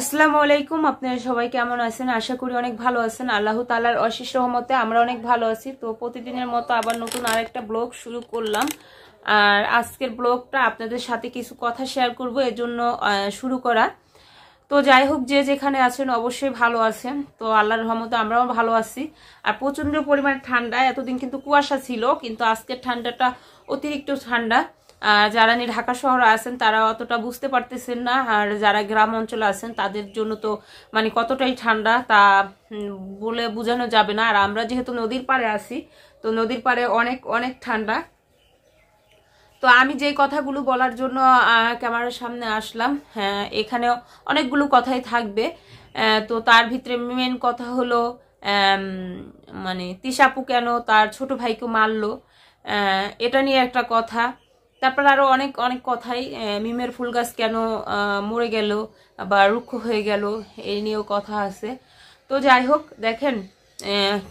আসসালামু আলাইকুম আপনারা সবাই কেমন আছেন আশা করি অনেক ভালো আছেন আল্লাহ তালার অশেষ রহমতে আমরা অনেক ভালো আছি তো প্রতিদিনের মতো আবার নতুন আরেকটা ব্লগ শুরু করলাম আর আজকের ব্লগটা আপনাদের সাথে কিছু কথা শেয়ার করব জন্য শুরু করা তো যাই হোক যে যেখানে আছেন অবশ্যই ভালো আছেন তো আল্লাহর রহমতে আমরাও ভালো আছি আর প্রচণ্ড পরিমাণে ঠান্ডা এতদিন কিন্তু কুয়াশা ছিল কিন্তু আজকের ঠান্ডাটা অতিরিক্ত ঠান্ডা যারা নিয়ে ঢাকা শহরে আছেন তারা অতটা বুঝতে পারতেছেন না আর যারা গ্রাম অঞ্চলে আছেন তাদের জন্য তো মানে কতটাই ঠান্ডা তা বলে বোঝানো যাবে না আর আমরা যেহেতু নদীর পাড়ে আছি তো নদীর পাড়ে অনেক অনেক ঠান্ডা তো আমি যে কথাগুলো বলার জন্য ক্যামেরার সামনে আসলাম হ্যাঁ এখানে অনেকগুলো কথাই থাকবে তো তার ভিতরে মেন কথা হলো মানে তিশাপু কেন তার ছোট ভাইকে মারলো এটা নিয়ে একটা কথা তারপর আরও অনেক অনেক কথাই মিমের ফুল গাছ কেন মরে গেল বা রুক্ষ হয়ে গেল এই নিয়েও কথা আছে তো যাই হোক দেখেন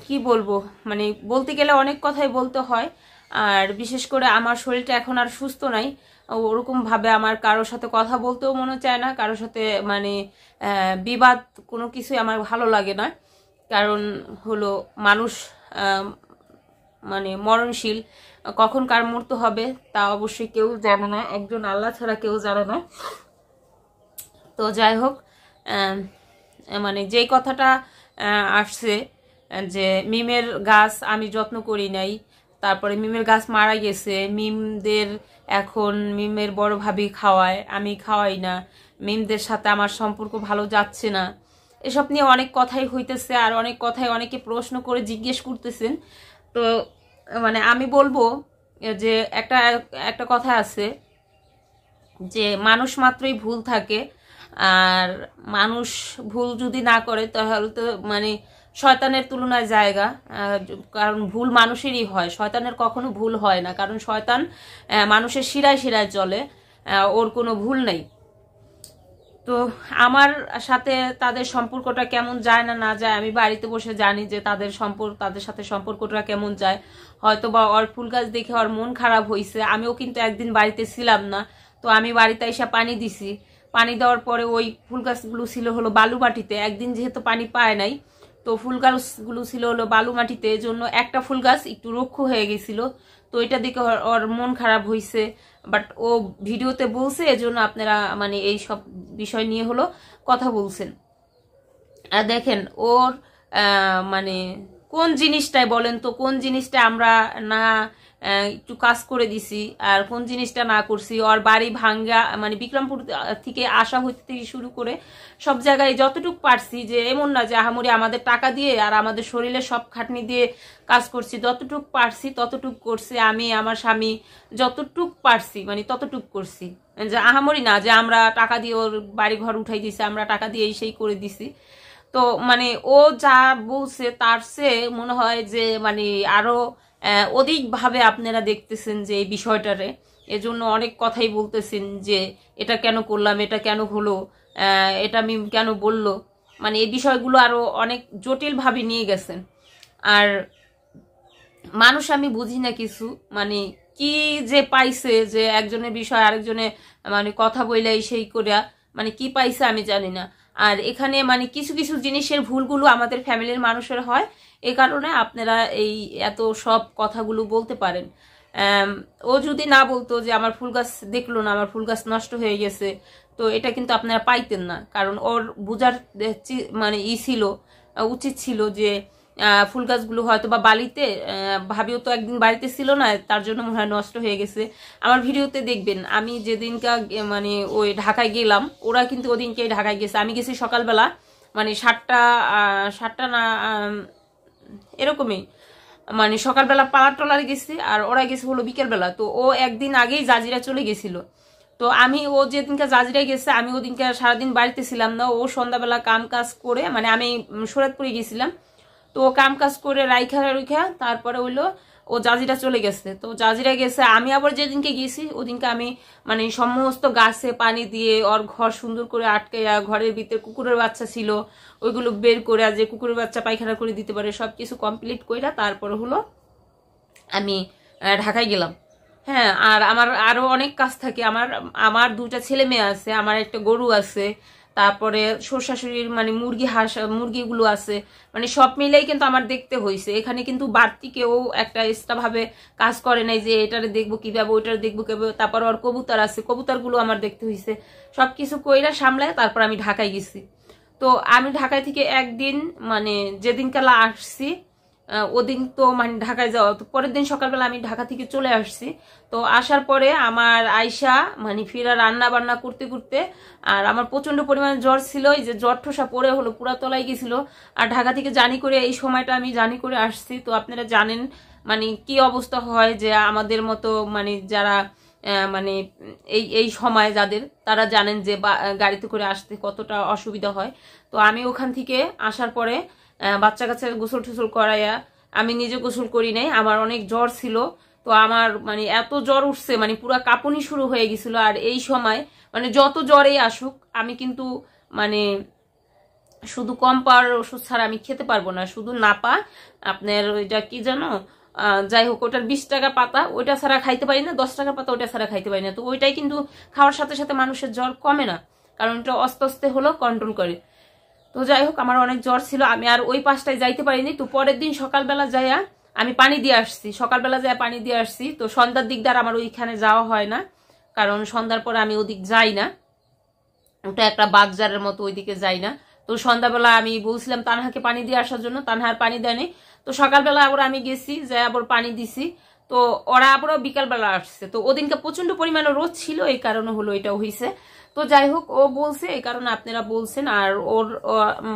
কি বলবো মানে বলতে গেলে অনেক কথাই বলতে হয় আর বিশেষ করে আমার শরীরটা এখন আর সুস্থ নাই ওরকমভাবে আমার কারোর সাথে কথা বলতেও মনে চায় না কারোর সাথে মানে বিবাদ কোনো কিছুই আমার ভালো লাগে না কারণ হলো মানুষ মানে মরণশীল কখন কার মৃত্যু হবে তা অবশ্যই কেউ জানে না একজন আল্লাহ ছাড়া কেউ জানে না তো যাই হোক মানে যেই কথাটা আসছে যে মিমের গাছ আমি যত্ন করি নাই তারপরে মিমের গাছ মারা গেছে মিমদের এখন মিমের বড় ভাবি খাওয়ায় আমি খাওয়াই না মিমদের সাথে আমার সম্পর্ক ভালো যাচ্ছে না এসব নিয়ে অনেক কথাই হইতেছে আর অনেক কথাই অনেকে প্রশ্ন করে জিজ্ঞেস করতেছেন তো মানে আমি বলবো যে একটা একটা কথা আছে যে মানুষ মাত্রই ভুল থাকে আর মানুষ ভুল যদি না করে তাহলে তো মানে শয়তানের তুলনায় জায়গা কারণ ভুল মানুষেরই হয় শয়তানের কখনো ভুল হয় না কারণ শয়তান মানুষের শিরায় শিরায় চলে ওর কোনো ভুল নেই তো আমার সাথে তাদের সম্পর্কটা কেমন যায় না না যায় আমি বাড়িতে বসে জানি যে তাদের সম্পর্ক তাদের সাথে সম্পর্কটা কেমন যায় হয়তো বা ওর ফুল গাছ দেখে ওর মন খারাপ হয়েছে আমিও কিন্তু একদিন বাড়িতে ছিলাম না তো আমি বাড়িতে এসে পানি দিছি পানি দেওয়ার পরে ওই ফুল গাছগুলো ছিল হলো বালু মাটিতে একদিন যেহেতু পানি পায় নাই তো ফুল গাছগুলো ছিল হলো বালু মাটিতে জন্য একটা ফুল গাছ একটু রক্ষ হয়ে গেছিলো তো এটা দেখে ওর মন খারাপ হয়েছে বাট ও ভিডিওতে বলছে এজন্য আপনারা মানে এই সব বিষয় নিয়ে হলো কথা বলছেন আর দেখেন ওর মানে কোন জিনিসটাই বলেন তো কোন জিনিসটা আমরা না একটু কাজ করে দিছি আর কোন জিনিসটা না করছি ওর বাড়ি ভাঙ্গা মানে বিক্রমপুর থেকে আসা হইতে থেকে শুরু করে সব জায়গায় যতটুক পারছি যে এমন না যে আহামরি আমাদের টাকা দিয়ে আর আমাদের শরীরে সব খাটনি দিয়ে কাজ করছি যতটুক পারছি ততটুক করছি আমি আমার স্বামী যতটুক পারছি মানে ততটুক করছি যে আহামরি না যে আমরা টাকা দিয়ে ওর বাড়ি ঘর উঠাই দিছি আমরা টাকা দিয়ে এই সেই করে দিছি তো মানে ও যা বলছে তার সে মনে হয় যে মানে আরো অধিকভাবে আপনারা দেখতেছেন যে এই বিষয়টারে এজন্য অনেক কথাই বলতেছেন যে এটা কেন করলাম এটা কেন হলো এটা আমি কেন বলল মানে এই বিষয়গুলো আরও অনেক জটিলভাবে নিয়ে গেছেন আর মানুষ আমি বুঝি না কিছু মানে কি যে পাইছে যে একজনের বিষয় আরেকজনে মানে কথা বইলে সেই করিয়া মানে কি পাইছে আমি জানি না আর এখানে মানে কিছু কিছু জিনিসের ভুলগুলো আমাদের ফ্যামিলির মানুষের হয় এ কারণে আপনারা এই এত সব কথাগুলো বলতে পারেন ও যদি না বলতো যে আমার ফুল গাছ দেখলো না আমার ফুল গাছ নষ্ট হয়ে গেছে তো এটা কিন্তু আপনারা পাইতেন না কারণ ওর বোঝার মানে ই ছিল উচিত ছিল যে ফুল গাছগুলো হয়তো বা বালিতে ভাবিও তো একদিন বাড়িতে ছিল না তার জন্য মনে হয় নষ্ট হয়ে গেছে আমার ভিডিওতে দেখবেন আমি যেদিনকা মানে ওই ঢাকায় গেলাম ওরা কিন্তু ওদিনকে ঢাকায় গেছে আমি গেছি সকালবেলা মানে সাতটা সাতটা না এরকমই মানে সকালবেলা পাড়ার টলারে গেছি আর ওরা গেছে হলো বিকেলবেলা তো ও একদিন আগেই জাজিরা চলে গেছিল তো আমি ও যেদিনকে জাজিরা গেছে আমি ওদিনকে সারাদিন বাড়িতে ছিলাম না ও সন্ধ্যাবেলা কাম কাজ করে মানে আমি সুরাতপুরে গেছিলাম তো ও কাম কাজ করে রাইখা রাইখা তারপরে হইলো ও জাজিরা চলে গেছে তো জাজিরা গেছে আমি আবার যেদিনকে গেছি ওদিনকে আমি মানে সমস্ত গাছে পানি দিয়ে ওর ঘর সুন্দর করে আটকে ঘরের ভিতরে কুকুরের বাচ্চা ছিল ওইগুলো বের করে যে কুকুরের বাচ্চা পায়খানা করে দিতে পারে সব কিছু কমপ্লিট কইরা তারপর হলো আমি ঢাকায় গেলাম হ্যাঁ আর আমার আরও অনেক কাজ থাকে আমার আমার দুটা ছেলে মেয়ে আছে আমার একটা গরু আছে তারপরে শ্বশাশুড়ির মানে মুরগি হাঁস মুরগিগুলো আছে মানে সব মিলেই কিন্তু আমার দেখতে হয়েছে এখানে কিন্তু বাড়তি কেউ একটা এক্সট্রাভাবে কাজ করে নাই যে এটার দেখবো কীভাবে ওইটার দেখবো কীভাবে তারপর ওর কবুতর আছে কবুতরগুলো আমার দেখতে হয়েছে সব কিছু কইরা সামলায় তারপর আমি ঢাকায় গেছি তো আমি ঢাকায় থেকে একদিন মানে যেদিনকালা আসছি ওদিন তো মানে ঢাকায় যাওয়া তো পরের দিন সকালবেলা আমি ঢাকা থেকে চলে আসছি তো আসার পরে আমার আয়সা মানে ফিরা রান্না বান্না করতে করতে আর আমার প্রচণ্ড পরিমাণে জ্বর ছিল এই যে জ্বর ঠোসা পরে হলো পুরা তলায় গেছিলো আর ঢাকা থেকে জানি করে এই সময়টা আমি জানি করে আসছি তো আপনারা জানেন মানে কি অবস্থা হয় যে আমাদের মতো মানে যারা মানে এই এই সময় যাদের তারা জানেন যে গাড়িতে করে আসতে কতটা অসুবিধা হয় তো আমি ওখান থেকে আসার পরে বাচ্চা কাছে গোসল টুসল করাইয়া আমি নিজে গোসল করি নাই আমার অনেক জ্বর ছিল তো আমার মানে এত জ্বর উঠছে মানে পুরো কাঁপুনি শুরু হয়ে গেছিল আর এই সময় মানে যত জ্বরেই আসুক আমি কিন্তু মানে শুধু কম পাওয়ার ওষুধ ছাড়া আমি খেতে পারবো না শুধু না পা আপনার ওইটা কি জানো যাই হোক ওটার বিশ টাকা পাতা ওইটা ছাড়া খাইতে পারি না দশ টাকা পাতা ওইটা ছাড়া খাইতে পারি না তো ওইটাই কিন্তু খাওয়ার সাথে সাথে মানুষের জ্বর কমে না কারণ এটা অস্তে অস্তে হলো কন্ট্রোল করে তো যাই হোক আমার অনেক জ্বর ছিল আমি আর ওই পাশটায় যাইতে পারিনি তো পরের দিন সকালবেলা যাইয়া আমি পানি দিয়ে আসছি সকালবেলা যাই পানি দিয়ে আসছি তো সন্ধ্যার দিক দ্বারা আমার ওইখানে যাওয়া হয় না কারণ সন্ধ্যার পরে আমি ওদিক যাই না ওটা একটা বাগজারের মতো ওইদিকে যাই না তো সন্ধ্যাবেলা আমি বলছিলাম তানহাকে পানি দিয়ে আসার জন্য তানহার পানি দেয়নি তো সকালবেলা আবার আমি গেছি যাই আবার পানি দিছি তো ওরা আবারও বিকালবেলা আসছে তো ওদিনকে প্রচন্ড পরিমাণে রোদ ছিল এই কারণে হলো এটা হয়েছে তো যাই হোক ও বলছে এই কারণে আপনারা বলছেন আর ওর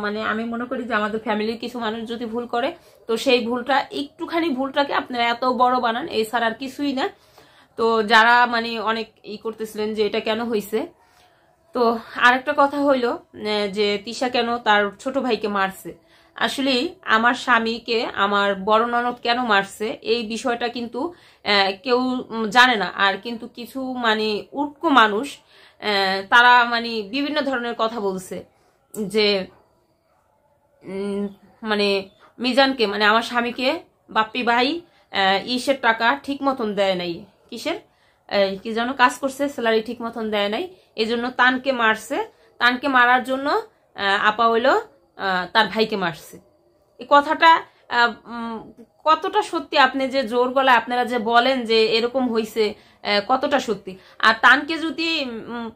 মানে আমি মনে করি যে আমাদের ফ্যামিলির কিছু মানুষ যদি ভুল করে তো সেই ভুলটা একটুখানি ভুলটাকে আপনারা এত বড় বানান এছাড়া আর কিছুই না তো যারা মানে অনেক ই করতেছিলেন যে এটা কেন হয়েছে তো আরেকটা কথা হইলো যে তিশা কেন তার ছোট ভাইকে মারছে আসলে আমার স্বামীকে আমার বড় ননদ কেন মারছে এই বিষয়টা কিন্তু কেউ জানে না আর কিন্তু কিছু মানে উটকো মানুষ তারা মানে বিভিন্ন ধরনের কথা বলছে যে মানে মিজানকে মানে আমার স্বামীকে বাপ্পি ভাই ইসের টাকা ঠিক মতন দেয় নাই কিসের কি যেন কাজ করছে স্যালারি ঠিক মতন দেয় নাই এই জন্য তানকে মারছে তানকে মারার জন্য আপা হইল তার ভাইকে মারছে এই কথাটা কতটা সত্যি আপনি যে জোর গলায় আপনারা যে বলেন যে এরকম হইছে কতটা সত্যি আর তানকে যদি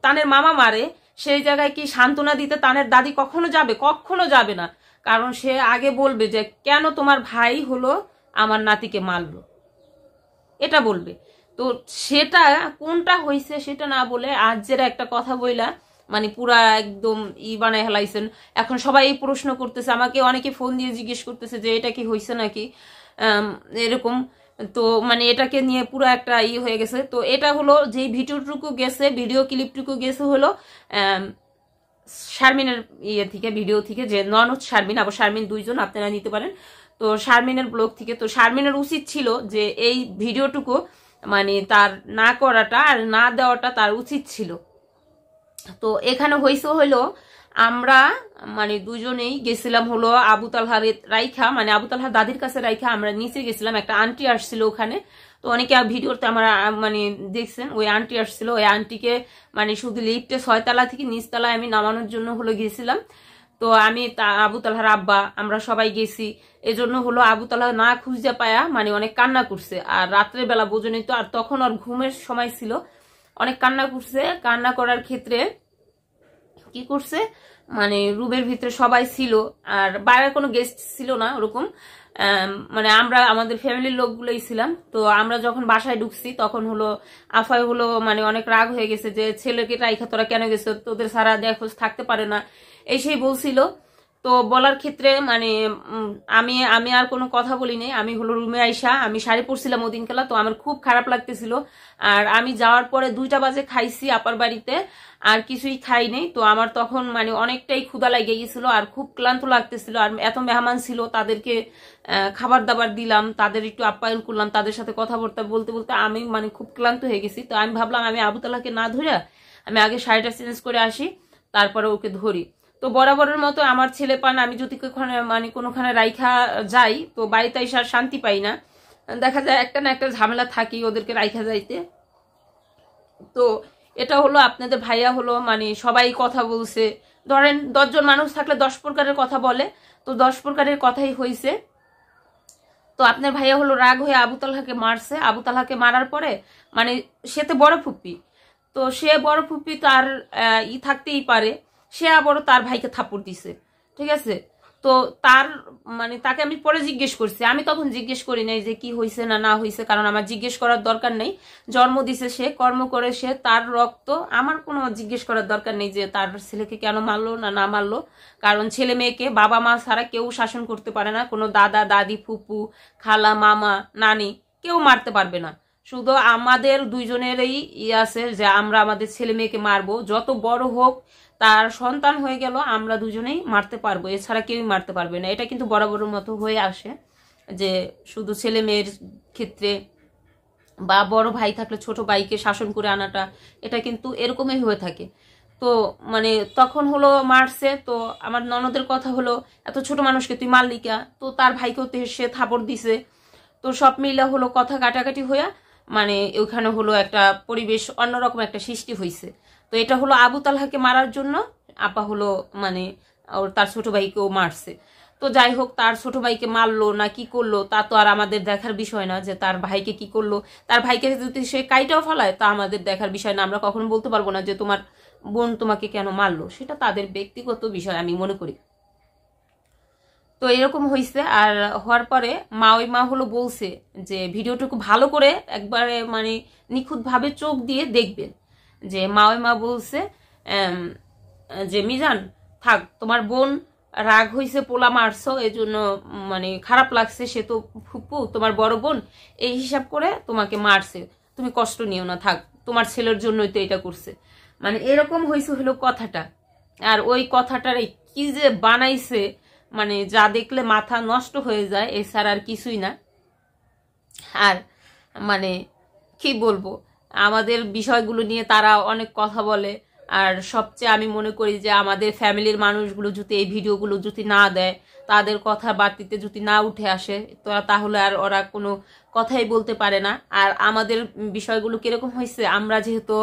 তানের মামা মারে সেই জায়গায় কি সান্ত্বনা দিতে তানের দাদি কখনো যাবে কখনো যাবে না কারণ সে আগে বলবে যে কেন তোমার ভাই হলো আমার নাতিকে মারলো এটা বলবে তো সেটা কোনটা হয়েছে সেটা না বলে আজ যেটা একটা কথা বইলা মানে পুরা একদম ই বানায় হেলাইছেন এখন সবাই প্রশ্ন করতেছে আমাকে অনেকে ফোন দিয়ে জিজ্ঞেস করতেছে যে এটা কি হয়েছে নাকি এরকম তো মানে এটাকে নিয়ে পুরো একটা ই হয়ে গেছে তো এটা হলো যে ভিডিওটুকু গেছে ভিডিও ক্লিপটুকু গেছে হলো শারমিনের ইয়ে থেকে ভিডিও থেকে যে নন হচ্ছে শারমিন আবার শারমিন দুইজন আপনারা নিতে পারেন তো শারমিনের ব্লগ থেকে তো শারমিনের উচিত ছিল যে এই ভিডিওটুকু মানে তার না করাটা আর না দেওয়াটা তার উচিত ছিল তো এখানে হয়েছে হলো আমরা মানে দুজনেই গেছিলাম হলো আবু রাইখা মানে আবু দাদির কাছে রাইখা আমরা নিচে গেছিলাম একটা আন্টি আসছিল ওখানে তো অনেকে ভিডিওতে আমরা মানে দেখছেন ওই আন্টি আসছিল ওই আন্টিকে মানে শুধু লিফ্টে ছয়তলা থেকে নিচতলায় আমি নামানোর জন্য হলো গেছিলাম তো আমি আবু তালহার আব্বা আমরা সবাই গেছি এজন্য হলো আবু তালহা না খুঁজে পায়া মানে অনেক কান্না করছে আর রাত্রে বেলা বোঝনি তো আর তখন ওর ঘুমের সময় ছিল অনেক কান্না করছে কান্না করার ক্ষেত্রে কি করছে মানে রুমের ভিতরে সবাই ছিল আর বাইরের কোনো গেস্ট ছিল না ওরকম মানে আমরা আমাদের ফ্যামিলির লোকগুলোই ছিলাম তো আমরা যখন বাসায় ঢুকছি তখন হলো আফাই হলো মানে অনেক রাগ হয়ে গেছে যে ছেলেকে রাইখা তোরা কেন গেছে তোদের সারা দেখোস থাকতে পারে না এই সেই বলছিল তো বলার ক্ষেত্রে মানে আমি আমি আর কোনো কথা বলিনি আমি হলো রুমে আইসা আমি শাড়ি পরছিলাম ওদিনকালা তো আমার খুব খারাপ লাগতেছিল আর আমি যাওয়ার পরে দুইটা বাজে খাইছি আপার বাড়িতে আর কিছুই খাই নেই তো আমার তখন মানে অনেকটাই ক্ষুদা লাগে গিয়েছিল আর খুব ক্লান্ত লাগতেছিল আর এত মেহমান ছিল তাদেরকে খাবার দাবার দিলাম তাদের একটু আপ্যায়ন করলাম তাদের সাথে কথাবার্তা বলতে বলতে আমি মানে খুব ক্লান্ত হয়ে গেছি তো আমি ভাবলাম আমি আবুতালাকে না ধরে আমি আগে শাড়িটা চেঞ্জ করে আসি তারপরে ওকে ধরি তো বরাবরের মতো আমার ছেলে পান আমি যদি কোখানে মানে কোনোখানে রাইখা যাই তো বাড়িতে এসে আর শান্তি পাই না দেখা যায় একটা না একটা ঝামেলা থাকি ওদেরকে রাইখা যাইতে তো এটা হলো আপনাদের ভাইয়া হলো মানে সবাই কথা বলছে ধরেন দশজন মানুষ থাকলে দশ প্রকারের কথা বলে তো দশ প্রকারের কথাই হয়েছে তো আপনার ভাইয়া হলো রাগ হয়ে আবু তালহাকে মারছে আবু তালহাকে মারার পরে মানে সে তো বড় ফুপি তো সে বড় ফুপি তার ই থাকতেই পারে সে আবারও তার ভাইকে থাপ্পড় দিছে ঠিক আছে তো তার মানে তাকে আমি পরে জিজ্ঞেস করছি আমি তখন জিজ্ঞেস করি নাই যে কি হয়েছে না না হয়েছে কারণ আমার জিজ্ঞেস করার দরকার নেই জন্ম দিছে সে কর্ম করে সে তার রক্ত আমার কোনো জিজ্ঞেস করার দরকার নেই যে তার ছেলেকে কেন মারলো না না মারলো কারণ ছেলে মেয়েকে বাবা মা ছাড়া কেউ শাসন করতে পারে না কোনো দাদা দাদি ফুপু খালা মামা নানি কেউ মারতে পারবে না শুধু আমাদের দুইজনেরই ইয়ে আছে যে আমরা আমাদের ছেলে মেয়েকে মারবো যত বড় হোক তার সন্তান হয়ে গেল আমরা দুজনেই মারতে পারবো এছাড়া কেউই মারতে পারবে না এটা কিন্তু বরাবর মতো হয়ে আসে যে শুধু ছেলে মেয়ের ক্ষেত্রে বা বড় ভাই থাকলে ছোট ভাইকে শাসন করে আনাটা এটা কিন্তু এরকমই হয়ে থাকে তো মানে তখন হলো মারছে তো আমার ননদের কথা হলো এত ছোট মানুষকে তুই মারলিকা তো তার ভাইকেও তো সে থাপড় দিছে তো সব মিলে হলো কথা কাটাকাটি হইয়া মানে ওখানে হলো একটা পরিবেশ অন্যরকম একটা সৃষ্টি হয়েছে তো এটা হলো আবু তালহাকে মারার জন্য আপা হলো মানে ওর তার ছোট ভাইকেও মারছে তো যাই হোক তার ছোট ভাইকে মারলো না কি করলো তা তো আর আমাদের দেখার বিষয় না যে তার ভাইকে কি করলো তার ভাইকে যদি সে কাইটাও ফেলায় তা আমাদের দেখার বিষয় না আমরা কখনো বলতে পারবো না যে তোমার বোন তোমাকে কেন মারলো সেটা তাদের ব্যক্তিগত বিষয় আমি মনে করি তো এরকম হয়েছে আর হওয়ার পরে মা ওই মা হলো বলছে যে ভিডিওটুকু ভালো করে একবারে মানে নিখুঁতভাবে চোখ দিয়ে দেখবেন যে মাওয়ে মা বলছে যে মিজান থাক তোমার বোন রাগ হয়েছে পোলা মারছো এই জন্য মানে খারাপ লাগছে সে তো ফুপু তোমার বড় বোন এই হিসাব করে তোমাকে মারছে তুমি কষ্ট নিও না থাক তোমার ছেলের জন্যই তো এটা করছে মানে এরকম হয়েছে হলো কথাটা আর ওই কথাটার এই কি যে বানাইছে মানে যা দেখলে মাথা নষ্ট হয়ে যায় এছাড়া আর কিছুই না আর মানে কি বলবো আমাদের বিষয়গুলো নিয়ে তারা অনেক কথা বলে আর সবচেয়ে আমি মনে করি যে আমাদের ফ্যামিলির মানুষগুলো যদি এই ভিডিওগুলো যদি না দেয় তাদের কথা বাড়তিতে যদি না উঠে আসে তো তাহলে আর ওরা কোনো কথাই বলতে পারে না আর আমাদের বিষয়গুলো কীরকম হয়েছে আমরা যেহেতু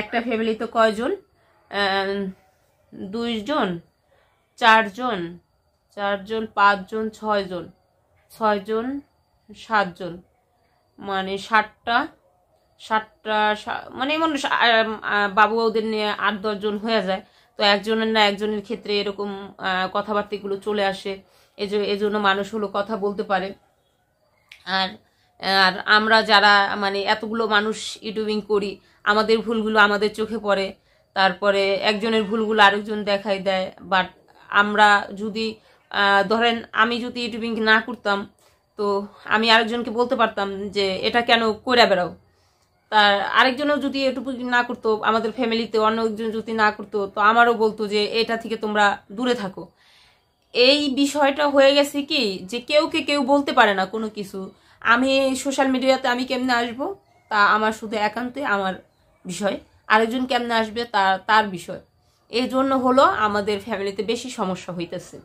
একটা ফ্যামিলিতে কয়জন দুইজন চারজন চারজন পাঁচজন ছয়জন ছয়জন সাতজন মানে ষাটটা সাতটা মানে এমন বাবু ওদের নিয়ে আট দশজন হয়ে যায় তো একজনের না একজনের ক্ষেত্রে এরকম কথাবার্তাগুলো চলে আসে এজন্য মানুষ হলো কথা বলতে পারে আর আর আমরা যারা মানে এতগুলো মানুষ ইউটিউবিং করি আমাদের ভুলগুলো আমাদের চোখে পড়ে তারপরে একজনের ভুলগুলো আরেকজন দেখাই দেয় বাট আমরা যদি ধরেন আমি যদি ইউটিউবিং না করতাম তো আমি আরেকজনকে বলতে পারতাম যে এটা কেন করে বেড়াও তার আরেকজনও যদি এটুকু না করতো আমাদের ফ্যামিলিতে অন্য একজন যদি না করতো তো আমারও বলতো যে এটা থেকে তোমরা দূরে থাকো এই বিষয়টা হয়ে গেছে কি যে কেউকে কেউ বলতে পারে না কোনো কিছু আমি সোশ্যাল মিডিয়াতে আমি কেমনে আসব তা আমার শুধু একান্তই আমার বিষয় আরেকজন কেমনে আসবে তা তার বিষয় এই জন্য হলো আমাদের ফ্যামিলিতে বেশি সমস্যা হইতেছে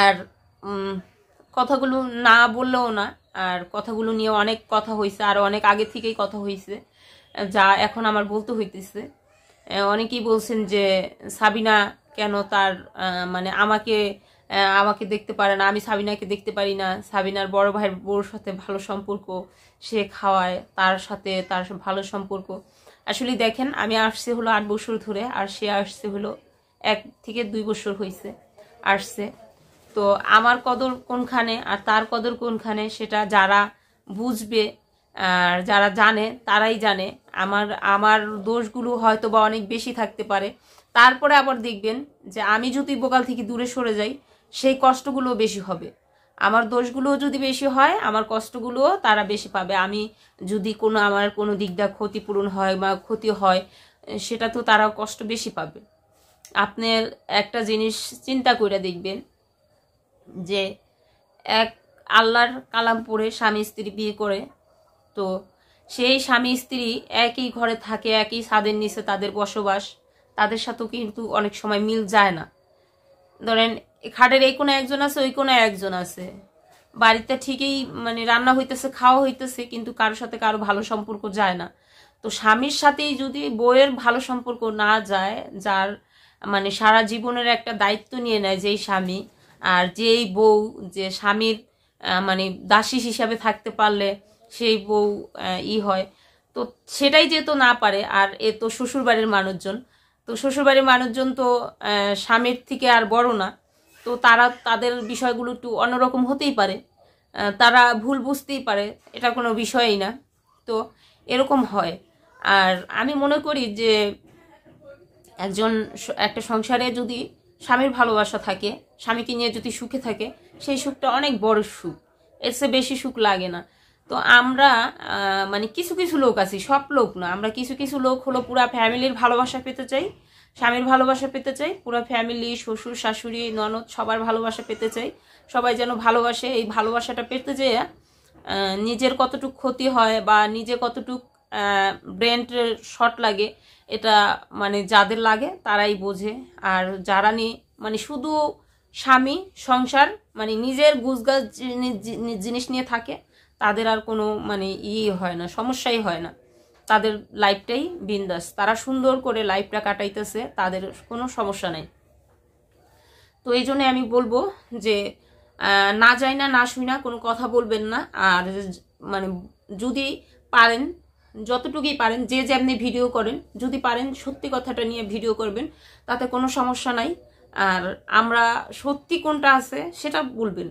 আর কথাগুলো না বললেও না আর কথাগুলো নিয়ে অনেক কথা হয়েছে আর অনেক আগে থেকেই কথা হয়েছে যা এখন আমার বলতে হইতেছে অনেকেই বলছেন যে সাবিনা কেন তার মানে আমাকে আমাকে দেখতে পারে না আমি সাবিনাকে দেখতে পারি না সাবিনার বড় ভাইয়ের বউর সাথে ভালো সম্পর্ক সে খাওয়ায় তার সাথে তার ভালো সম্পর্ক আসলে দেখেন আমি আসছে হলো আট বছর ধরে আর সে আসছে হলো এক থেকে দুই বছর হয়েছে আসছে তো আমার কদর কোনখানে আর তার কদর কোনখানে সেটা যারা বুঝবে আর যারা জানে তারাই জানে আমার আমার দোষগুলো হয়তো বা অনেক বেশি থাকতে পারে তারপরে আবার দেখবেন যে আমি যদি বোকাল থেকে দূরে সরে যাই সেই কষ্টগুলো বেশি হবে আমার দোষগুলোও যদি বেশি হয় আমার কষ্টগুলোও তারা বেশি পাবে আমি যদি কোনো আমার কোনো দিকটা ক্ষতিপূরণ হয় বা ক্ষতি হয় সেটা তো তারাও কষ্ট বেশি পাবে আপনার একটা জিনিস চিন্তা করে দেখবেন যে এক আল্লাহর কালাম পড়ে স্বামী স্ত্রী বিয়ে করে তো সেই স্বামী স্ত্রী একই ঘরে থাকে একই ছাদের নিচে তাদের বসবাস তাদের সাথেও কিন্তু অনেক সময় মিল যায় না ধরেন খাটের এই কোনো একজন আছে ওই কোনো একজন আছে বাড়িতে ঠিকই মানে রান্না হইতেছে খাওয়া হইতেছে কিন্তু কারোর সাথে কারো ভালো সম্পর্ক যায় না তো স্বামীর সাথেই যদি বইয়ের ভালো সম্পর্ক না যায় যার মানে সারা জীবনের একটা দায়িত্ব নিয়ে নেয় যেই স্বামী আর যেই বউ যে স্বামীর মানে দাসী হিসাবে থাকতে পারলে সেই বউ ই হয় তো সেটাই যেহেতু না পারে আর এ তো শ্বশুরবাড়ির মানুষজন তো শ্বশুরবাড়ির মানুষজন তো স্বামীর থেকে আর বড় না তো তারা তাদের বিষয়গুলো একটু অন্যরকম হতেই পারে তারা ভুল বুঝতেই পারে এটা কোনো বিষয়ই না তো এরকম হয় আর আমি মনে করি যে একজন একটা সংসারে যদি স্বামীর ভালোবাসা থাকে স্বামীকে নিয়ে যদি সুখে থাকে সেই সুখটা অনেক বড় সুখ এর চেয়ে বেশি সুখ লাগে না তো আমরা মানে কিছু কিছু লোক আছি সব লোক না আমরা কিছু কিছু লোক হলো পুরা ফ্যামিলির ভালোবাসা পেতে চাই স্বামীর ভালোবাসা পেতে চাই পুরো ফ্যামিলি শ্বশুর শাশুড়ি ননদ সবার ভালোবাসা পেতে চাই সবাই যেন ভালোবাসে এই ভালোবাসাটা পেতে যেয়ে নিজের কতটুক ক্ষতি হয় বা নিজে কতটুক ব্রেন্টের শট লাগে এটা মানে যাদের লাগে তারাই বোঝে আর যারা নি মানে শুধু স্বামী সংসার মানে নিজের গুজগাছ জিনিস নিয়ে থাকে তাদের আর কোনো মানে ইয়ে হয় না সমস্যাই হয় না তাদের লাইফটাই বিন্দাস তারা সুন্দর করে লাইফটা কাটাইতেছে তাদের কোনো সমস্যা নেই তো এই জন্য আমি বলবো যে না যাই না না শুই না কোনো কথা বলবেন না আর মানে যদি পারেন যতটুকুই পারেন যে যেমনি ভিডিও করেন যদি পারেন সত্যি কথাটা নিয়ে ভিডিও করবেন তাতে কোনো সমস্যা নাই আর আমরা সত্যি কোনটা আছে সেটা বলবেন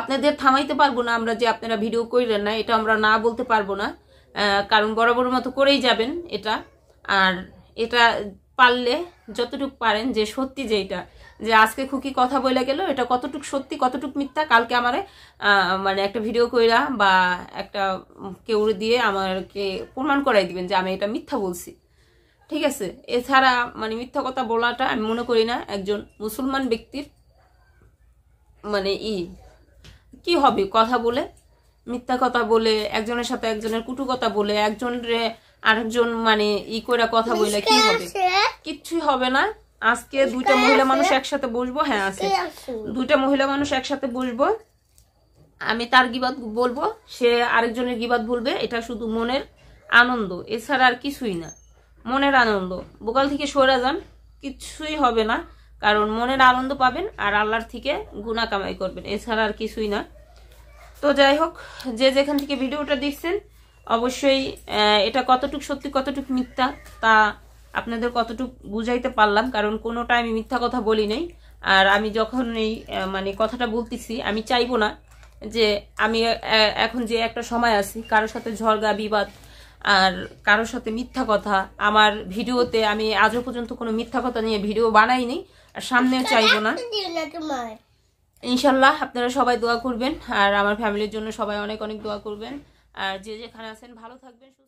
আপনাদের থামাইতে পারবো না আমরা যে আপনারা ভিডিও করলেন না এটা আমরা না বলতে পারবো না কারণ বরাবর মতো করেই যাবেন এটা আর এটা পারলে যতটুকু পারেন যে সত্যি যে এটা যে আজকে খুকি কথা বলে গেল এটা কতটুক সত্যি কতটুক মিথ্যা কালকে আমারে মানে একটা ভিডিও কইরা বা একটা কেউ দিয়ে আমাকে প্রমাণ করাই দিবেন যে আমি এটা মিথ্যা বলছি ঠিক আছে এছাড়া মানে মিথ্যা কথা বলাটা আমি মনে করি না একজন মুসলমান ব্যক্তির মানে ই কি হবে কথা বলে মিথ্যা কথা বলে একজনের সাথে একজনের কুটু কথা বলে একজন আরেকজন মানে ই করে কথা বলে কি হবে কিচ্ছুই হবে না আজকে দুইটা মহিলা মানুষ একসাথে বসবো হ্যাঁ আছে দুইটা মহিলা মানুষ একসাথে বসবো আমি তার গিবাদ বলবো সে আরেকজনের গিবাদ বলবে এটা শুধু মনের আনন্দ এছাড়া আর কিছুই না মনের আনন্দ বোকাল থেকে সরে যান কিছুই হবে না কারণ মনের আনন্দ পাবেন আর আল্লাহর থেকে গুণা কামাই করবেন এছাড়া আর কিছুই না তো যাই হোক যে যেখান থেকে ভিডিওটা দেখছেন অবশ্যই এটা কতটুক সত্যি কতটুক মিথ্যা তা আপনাদের কতটুকু বুঝাইতে পারলাম কারণ কোনোটা আমি মিথ্যা কথা বলি নাই আর আমি যখন এই মানে কথাটা বলতেছি আমি চাইবো না যে আমি এখন যে একটা সময় আছি কারোর সাথে ঝড়গা বিবাদ আর কারোর সাথে মিথ্যা কথা আমার ভিডিওতে আমি আজও পর্যন্ত কোনো মিথ্যা কথা নিয়ে ভিডিও বানাইনি আর সামনেও চাইবো না ইনশাল্লাহ আপনারা সবাই দোয়া করবেন আর আমার ফ্যামিলির জন্য সবাই অনেক অনেক দোয়া করবেন আর যে যেখানে আছেন ভালো থাকবেন